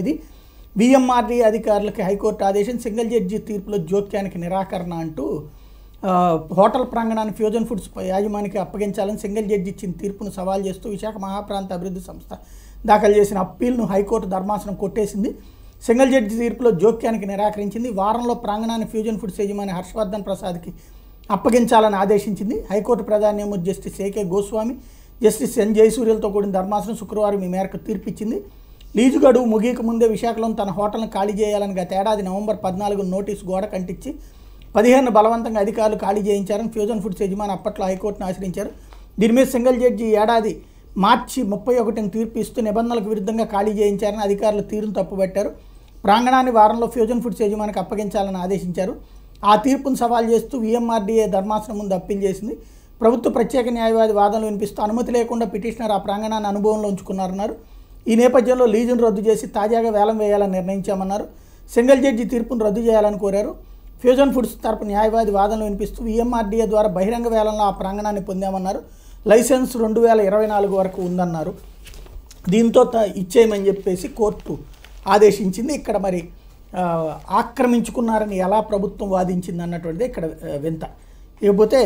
ఇది విఎంఆర్డి అధికారులకి హైకోర్టు ఆదేశం సింగిల్ జడ్జి తీర్పులో జోక్యానికి నిరాకరణ అంటూ హోటల్ ప్రాంగణాన్ని ఫ్యూజన్ ఫుడ్స్ యాజమానికి అప్పగించాలని సింగిల్ జడ్జి ఇచ్చిన తీర్పును సవాల్ చేస్తూ విశాఖ మహాప్రాంత అభివృద్ధి సంస్థ దాఖలు చేసిన అప్పీల్ను హైకోర్టు ధర్మాసనం కొట్టేసింది సింగిల్ జడ్జి తీర్పులో జోక్యానికి నిరాకరించింది వారంలో ప్రాంగణాన్ని ఫ్యూజన్ ఫుడ్స్ యజమాని హర్షవర్ధన్ ప్రసాద్కి అప్పగించాలని ఆదేశించింది హైకోర్టు ప్రధాన న్యాయమూర్తి justice A K Goswami justice N జయసూర్యలతో కూడిన ధర్మాసనం శుక్రవారం ఈ మేరకు తీర్పిచ్చింది లీజు గడువు ముగియక ముందే విశాఖలోని తన హోటల్ను ఖాళీ చేయాలని గత ఏడాది నవంబర్ పద్నాలుగు నోటీసు గోడ కంటించి పదిహేను బలవంతంగా అధికారులు ఖాళీ చేయించారని ఫ్యూజన్ ఫుడ్స్ యజమాని అప్పట్లో హైకోర్టును ఆశ్రయించారు దీని మీద సింగిల్ జడ్జి ఏడాది మార్చి ముప్పై ఒకటిని తీర్పు ఇస్తూ నిబంధనలకు విరుద్ధంగా ఖాళీ చేయించారని అధికారులు తీరును తప్పుబట్టారు ప్రాంగణాన్ని వారంలో ఫ్యూజన్ ఫుడ్స్ యజమానికి అప్పగించాలని ఆదేశించారు ఆ తీర్పును సవాల్ చేస్తూ విఎంఆర్డీఏ ధర్మాసనం ముందు అప్పీల్ చేసింది ప్రభుత్వ ప్రత్యేక న్యాయవాది వాదనలు వినిపిస్తూ అనుమతి లేకుండా పిటిషనర్ ఆ ప్రాంగణాన్ని అనుభవంలో ఉంచుకున్నారన్నారు ఈ నేపథ్యంలో లీజును రద్దు చేసి తాజాగా వేలం వేయాలని నిర్ణయించామన్నారు సింగిల్ జడ్జి తీర్పును రద్దు చేయాలని కోరారు ఫ్యూజన్ ఫుడ్స్ తరపు న్యాయవాది వాదనలు వినిపిస్తూ విఎంఆర్డీఏ ద్వారా బహిరంగ వేలంలో ఆ ప్రాంగణాన్ని పొందామన్నారు లైసెన్స్ రెండు వేల ఇరవై నాలుగు వరకు ఉందన్నారు దీంతో ఇచ్చేయమని చెప్పేసి కోర్టు ఆదేశించింది ఇక్కడ మరి ఆక్రమించుకున్నారని ఎలా ప్రభుత్వం వాదించింది అన్నటువంటిది ఇక్కడ వింత ఇకపోతే